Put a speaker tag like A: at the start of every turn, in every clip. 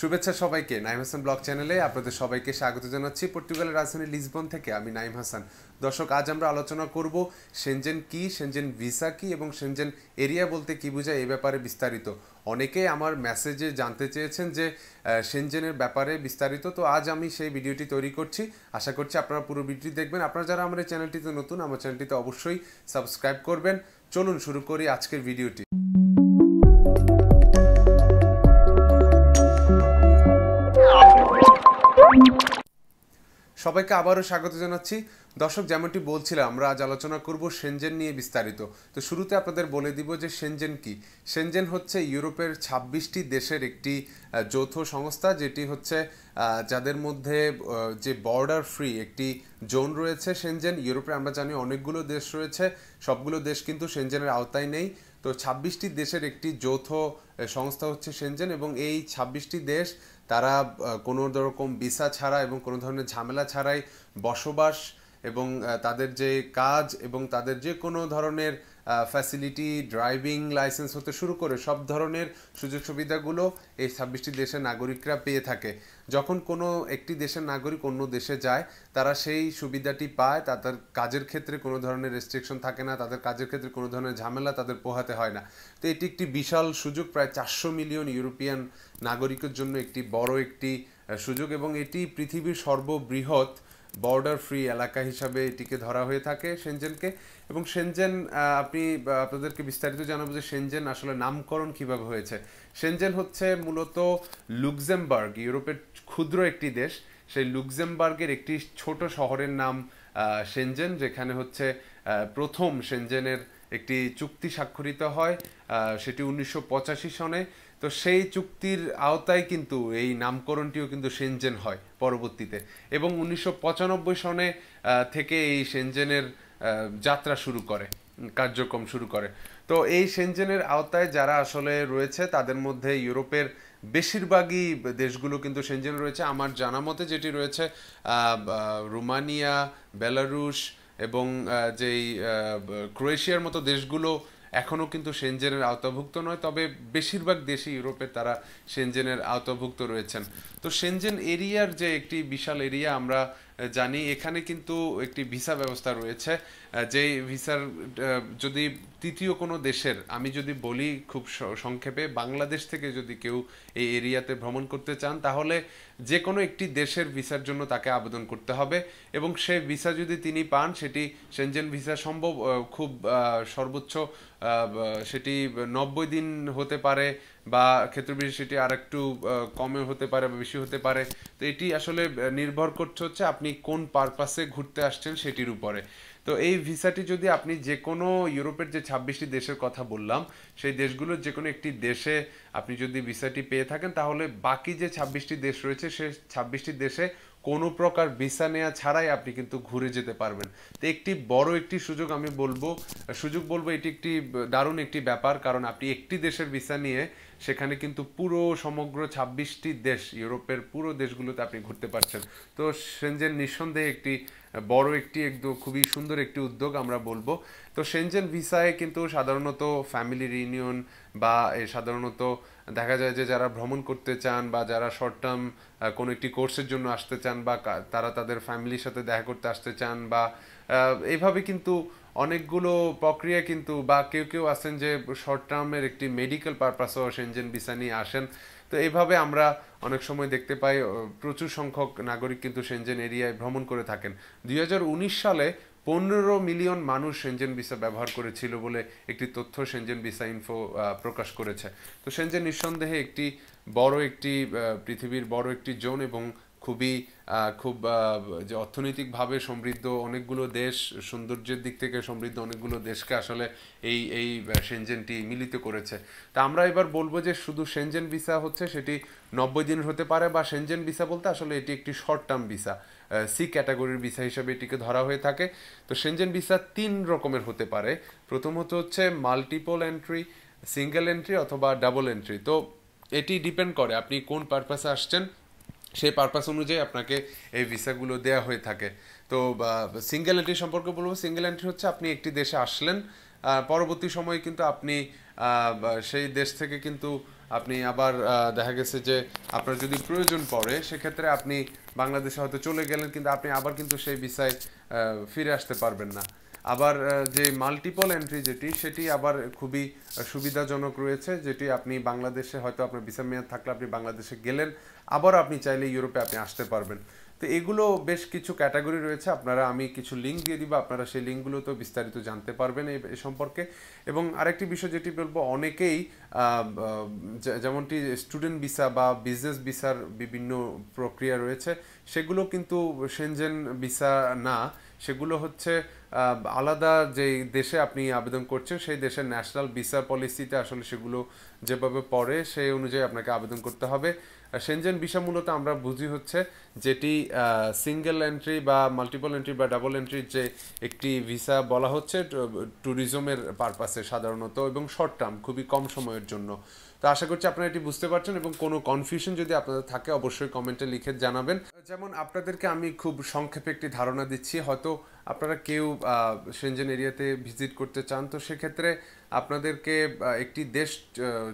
A: শুভেচ্ছা সবাইকে নাইম হাসান ব্লগ চ্যানেলে আপনাদের সবাইকে স্বাগত জানাচ্ছি পর্তুগালের রাজধানী লিসবন থেকে আমি নাইম হাসান দর্শক আজ আমরা আলোচনা করব সেনজেন কি সেনজেন ভিসা কি এবং সেনজেন এরিয়া বলতে কি বোঝায় এই ব্যাপারে বিস্তারিত অনেকে আমার মেসেজে জানতে চেয়েছেন যে সেনজেনের ব্যাপারে বিস্তারিত তো আজ আমি সেই ভিডিওটি তৈরি করছি আশা করছি আপনারা পুরো ভিডিওটি দেখবেন আপনারা যারা আমার চ্যানেলটিতে নতুন আমার চ্যানেলটিতে অবশ্যই সাবস্ক্রাইব করবেন চলুন শুরু করি আজকের ভিডিওটি সবাইকে আবারও স্বাগত জানাচ্ছি দর্শক যেমনটি বলছিলাম আমরা আজ আলোচনা করব সেনজেন নিয়ে বিস্তারিত তো শুরুতে আপনাদের বলে দিব যে সেনজেন কি সেনজেন হচ্ছে ইউরোপের ছাব্বিশটি দেশের একটি যৌথ সংস্থা যেটি হচ্ছে যাদের মধ্যে যে বর্ডার ফ্রি একটি জোন রয়েছে সেনজেন ইউরোপে আমরা জানি অনেকগুলো দেশ রয়েছে সবগুলো দেশ কিন্তু সেনজেনের আওতায় নেই তো ছাব্বিশটি দেশের একটি যৌথ সংস্থা হচ্ছে সেনজেন এবং এই ছাব্বিশটি দেশ তারা কোনো রকম ভিসা ছাড়া এবং কোনো ধরনের ঝামেলা ছাড়াই বসবাস এবং তাদের যে কাজ এবং তাদের যে কোনো ধরনের ফ্যাসিলিটি ড্রাইভিং লাইসেন্স হতে শুরু করে সব ধরনের সুযোগ সুবিধাগুলো এই ছাব্বিশটি দেশের নাগরিকরা পেয়ে থাকে যখন কোনো একটি দেশের নাগরিক অন্য দেশে যায় তারা সেই সুবিধাটি পায় তাদের কাজের ক্ষেত্রে কোনো ধরনের রেস্ট্রিকশন থাকে না তাদের কাজের ক্ষেত্রে কোনো ধরনের ঝামেলা তাদের পোহাতে হয় না তো এটি একটি বিশাল সুযোগ প্রায় চারশো মিলিয়ন ইউরোপিয়ান নাগরিকের জন্য একটি বড় একটি সুযোগ এবং এটি পৃথিবীর সর্ববৃহৎ বর্ডার ফ্রি এলাকা হিসাবে এটিকে ধরা হয়ে থাকে সেনজেনকে এবং সেনজেন আপনি আপনাদেরকে বিস্তারিত জানাবো যে সেনজেন আসলে নামকরণ কিভাবে হয়েছে সেনজেন হচ্ছে মূলত লুক্সেমবার্গ ইউরোপের ক্ষুদ্র একটি দেশ সেই লুক্সেমবার্গের একটি ছোট শহরের নাম সেনজেন যেখানে হচ্ছে প্রথম সেনজেনের একটি চুক্তি স্বাক্ষরিত হয় সেটি উনিশশো সনে তো সেই চুক্তির আওতায় কিন্তু এই নামকরণটিও কিন্তু সেনজেন হয় পরবর্তীতে এবং উনিশশো সনে থেকে এই সেনজেনের যাত্রা শুরু করে কার্যক্রম শুরু করে তো এই সেনজেনের আওতায় যারা আসলে রয়েছে তাদের মধ্যে ইউরোপের বেশিরভাগই দেশগুলো কিন্তু সেনজেন রয়েছে আমার জানা মতে যেটি রয়েছে রোমানিয়া বেলারুশ এবং যেই ক্রোয়েশিয়ার মতো দেশগুলো এখনও কিন্তু সেনজেনের আওতাভুক্ত নয় তবে বেশিরভাগ দেশে ইউরোপে তারা সেনজেনের আওতাভুক্ত রয়েছেন তো সেনজেন এরিয়ার যে একটি বিশাল এরিয়া আমরা জানি এখানে কিন্তু একটি ভিসা ব্যবস্থা রয়েছে যে ভিসার যদি তৃতীয় কোনো দেশের আমি যদি বলি খুব সংক্ষেপে বাংলাদেশ থেকে যদি কেউ এই এরিয়াতে ভ্রমণ করতে চান তাহলে যে কোনো একটি দেশের ভিসার জন্য তাকে আবেদন করতে হবে এবং সে ভিসা যদি তিনি পান সেটি সেনজেন ভিসা সম্ভব খুব সর্বোচ্চ সেটি নব্বই দিন হতে পারে বা ক্ষেত্র বিশেষটি আর একটু কমে হতে পারে বা বেশি হতে পারে তো এটি আসলে নির্ভর করছে হচ্ছে আপনি কোন পারপাসে ঘুরতে আসছেন সেটির উপরে তো এই ভিসাটি যদি আপনি যে কোনো ইউরোপের যে ছাব্বিশটি দেশের কথা বললাম সেই দেশগুলোর যে কোনো একটি দেশে আপনি যদি ভিসাটি পেয়ে থাকেন তাহলে বাকি যে ছাব্বিশটি দেশ রয়েছে সে ছাব্বিশটি দেশে কোনো প্রকার ভিসা নেওয়া ছাড়াই আপনি কিন্তু ঘুরে যেতে পারবেন তো একটি বড় একটি সুযোগ আমি বলবো সুযোগ বলবো এটি একটি দারুণ একটি ব্যাপার কারণ আপনি একটি দেশের ভিসা নিয়ে সেখানে কিন্তু পুরো সমগ্র ছাব্বিশটি দেশ ইউরোপের পুরো দেশগুলোতে আপনি ঘুরতে পারছেন তো সেনজেন নিঃসন্দেহে একটি বড় একটি একদম খুবই সুন্দর একটি উদ্যোগ আমরা বলবো তো সেনজেন ভিসায় কিন্তু সাধারণত ফ্যামিলি রিউনিয়ন বা সাধারণত দেখা যায় যে যারা ভ্রমণ করতে চান বা যারা শর্ট টার্ম কোনো একটি কোর্সের জন্য আসতে চান বা তারা তাদের ফ্যামিলির সাথে দেখা করতে আসতে চান বা এভাবে কিন্তু অনেকগুলো প্রক্রিয়া কিন্তু বা কেউ কেউ আছেন যে শর্ট টার্মের একটি মেডিকেল পারপাসও সেনজেন ভিসা নিয়ে আসেন তো এভাবে আমরা অনেক সময় দেখতে পাই প্রচুর সংখ্যক নাগরিক কিন্তু সেনজেন এরিয়ায় ভ্রমণ করে থাকেন দুই সালে পনেরো মিলিয়ন মানুষ সেনজেন ভিসা ব্যবহার করেছিল বলে একটি তথ্য সেনজেন ভিসা ইনফো প্রকাশ করেছে তো সেনজেন নিঃসন্দেহে একটি বড় একটি পৃথিবীর বড় একটি জোন এবং খুবই খুব যে অর্থনৈতিকভাবে সমৃদ্ধ অনেকগুলো দেশ সৌন্দর্যের দিক থেকে সমৃদ্ধ অনেকগুলো দেশকে আসলে এই এই সেনজেনটি মিলিত করেছে তা আমরা এবার বলবো যে শুধু সেনজেন ভিসা হচ্ছে সেটি নব্বই দিন হতে পারে বা সেনজেন ভিসা বলতে আসলে এটি একটি শর্ট টার্ম ভিসা সি ক্যাটাগরির ভিসা হিসাবে এটিকে ধরা হয়ে থাকে তো সেনজেন ভিসা তিন রকমের হতে পারে প্রথমত হচ্ছে মাল্টিপল এন্ট্রি সিঙ্গেল এন্ট্রি অথবা ডাবল এন্ট্রি তো এটি ডিপেন্ড করে আপনি কোন পারপাসে আসছেন সেই পারপাস অনুযায়ী আপনাকে এই ভিসাগুলো দেয়া হয়ে থাকে তো সিঙ্গেল এন্ট্রি সম্পর্কে বলবো সিঙ্গেল এন্ট্রি হচ্ছে আপনি একটি দেশে আসলেন পরবর্তী সময়ে কিন্তু আপনি সেই দেশ থেকে কিন্তু আপনি আবার দেখা গেছে যে আপনার যদি প্রয়োজন পড়ে সেক্ষেত্রে আপনি বাংলাদেশে হয়তো চলে গেলেন কিন্তু আপনি আবার কিন্তু সেই ভিসায় ফিরে আসতে পারবেন না আবার যে মাল্টিপল এন্ট্রি যেটি সেটি আবার খুবই সুবিধাজনক রয়েছে যেটি আপনি বাংলাদেশে হয়তো আপনার ভিসা মেয়াদ থাকলে আপনি বাংলাদেশে গেলেন আবার আপনি চাইলে ইউরোপে আপনি আসতে পারবেন তো এগুলো বেশ কিছু ক্যাটাগরি রয়েছে আপনারা আমি কিছু লিঙ্ক দিয়ে দিব আপনারা সেই লিঙ্কগুলোতেও বিস্তারিত জানতে পারবেন এই সম্পর্কে এবং আরেকটি বিষয় যেটি বলবো অনেকেই যেমনটি স্টুডেন্ট ভিসা বা বিজনেস ভিসার বিভিন্ন প্রক্রিয়া রয়েছে সেগুলো কিন্তু সেনজেন ভিসা না সেগুলো হচ্ছে আলাদা যে দেশে আপনি আবেদন করছেন সেই দেশের ন্যাশনাল ভিসা পলিসিতে আসলে সেগুলো যেভাবে পড়ে সেই অনুযায়ী আপনাকে আবেদন করতে হবে সেনজেন ভিসা মূলত আমরা বুঝি হচ্ছে যেটি সিঙ্গেল এন্ট্রি বা মাল্টিপল এন্ট্রি বা ডাবল এন্ট্রির যে একটি ভিসা বলা হচ্ছে ট্যুরিজমের পারপাসে সাধারণত এবং শর্ট টার্ম খুবই কম সময়ের জন্য তো আশা করছি আপনারা এটি বুঝতে পারছেন এবং কোনো কনফিউশন যদি আপনাদের থাকে অবশ্যই কমেন্টে লিখে জানাবেন যেমন আপনাদেরকে আমি খুব সংক্ষেপে একটি ধারণা দিচ্ছি হয়তো আপনারা কেউ সেনজেন এরিয়াতে ভিজিট করতে চান তো সেক্ষেত্রে আপনাদেরকে একটি দেশ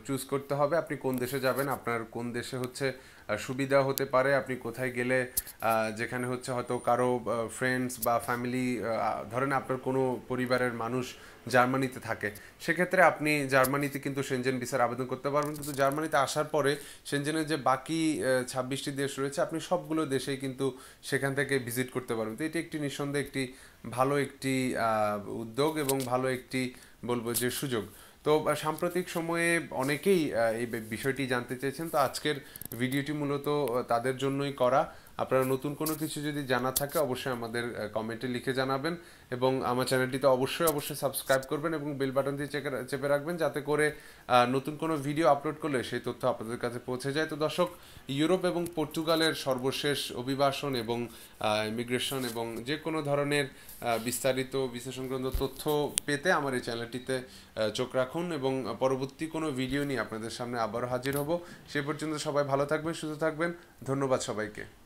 A: চুজ করতে হবে আপনি কোন দেশে যাবেন আপনার কোন দেশে হচ্ছে সুবিধা হতে পারে আপনি কোথায় গেলে যেখানে হচ্ছে হয়তো কারো ফ্রেন্ডস বা ফ্যামিলি ধরেন আপনার কোনো পরিবারের মানুষ জার্মানিতে থাকে সেক্ষেত্রে আপনি জার্মানিতে কিন্তু সেনজেন ভিসার আবেদন করতে পারবেন কিন্তু জার্মানিতে আসার পরে সেনজেনের যে বাকি ছাব্বিশটি দেশ রয়েছে আপনি সবগুলো দেশেই কিন্তু সেখান থেকে ভিজিট করতে পারবেন তো এটি একটি নিঃসন্দেহে একটি ভালো একটি উদ্যোগ এবং ভালো একটি বলবো যে সুযোগ তো সাম্প্রতিক সময়ে অনেকেই এই বিষয়টি জানতে চেয়েছেন তো আজকের ভিডিওটি মূলত তাদের জন্যই করা আপনারা নতুন কোনো কিছু যদি জানা থাকে অবশ্যই আমাদের কমেন্টে লিখে জানাবেন এবং আমার চ্যানেলটিতে অবশ্যই অবশ্যই সাবস্ক্রাইব করবেন এবং বেল বাটন দিয়ে চেপে রাখবেন যাতে করে নতুন কোনো ভিডিও আপলোড করলে সেই তথ্য আপনাদের কাছে পৌঁছে যায় তো দর্শক ইউরোপ এবং পর্তুগালের সর্বশেষ অভিবাসন এবং ইমিগ্রেশন এবং যে কোনো ধরনের বিস্তারিত বিশ্লেষণগ্রন্থ তথ্য পেতে আমার এই চ্যানেলটিতে চোখ রাখুন এবং পরবর্তী কোনো ভিডিও নিয়ে আপনাদের সামনে আবারও হাজির হব সে পর্যন্ত সবাই ভালো থাকবেন সুস্থ থাকবেন ধন্যবাদ সবাইকে